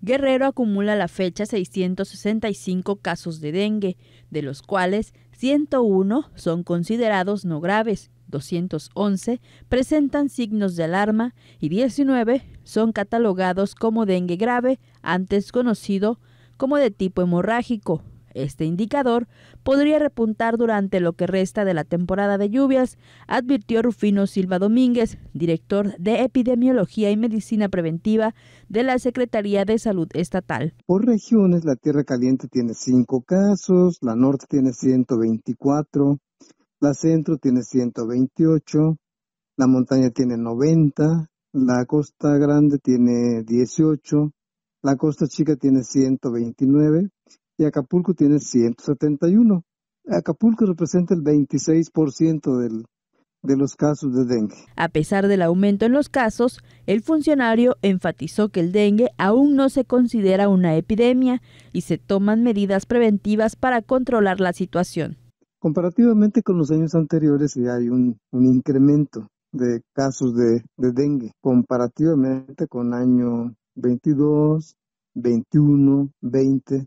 Guerrero acumula a la fecha 665 casos de dengue, de los cuales 101 son considerados no graves, 211 presentan signos de alarma y 19 son catalogados como dengue grave, antes conocido como de tipo hemorrágico, este indicador podría repuntar durante lo que resta de la temporada de lluvias, advirtió Rufino Silva Domínguez, director de Epidemiología y Medicina Preventiva de la Secretaría de Salud Estatal. Por regiones, la Tierra Caliente tiene cinco casos, la Norte tiene 124, la Centro tiene 128, la Montaña tiene 90, la Costa Grande tiene 18, la Costa Chica tiene 129 y Acapulco tiene 171. Acapulco representa el 26% del, de los casos de dengue. A pesar del aumento en los casos, el funcionario enfatizó que el dengue aún no se considera una epidemia y se toman medidas preventivas para controlar la situación. Comparativamente con los años anteriores, hay un, incremento de casos de, dengue, comparativamente con año 22, 21, 20,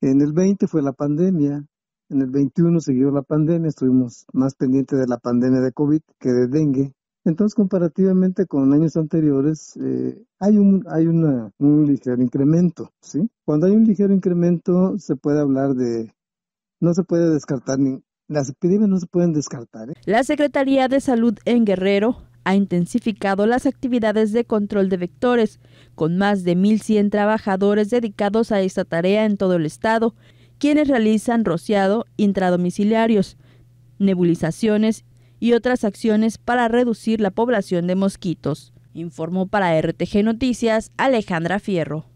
en el 20 fue la pandemia, en el 21 siguió la pandemia, estuvimos más pendientes de la pandemia de COVID que de dengue. Entonces, comparativamente con años anteriores, eh, hay, un, hay ligero incremento, ¿sí? Cuando hay un ligero incremento, se puede hablar de... No se puede descartar, ni, las epidemias no se pueden descartar. ¿eh? La Secretaría de Salud en Guerrero ha intensificado las actividades de control de vectores, con más de 1.100 trabajadores dedicados a esta tarea en todo el estado, quienes realizan rociado intradomiciliarios, nebulizaciones y otras acciones para reducir la población de mosquitos. Informó para RTG Noticias Alejandra Fierro.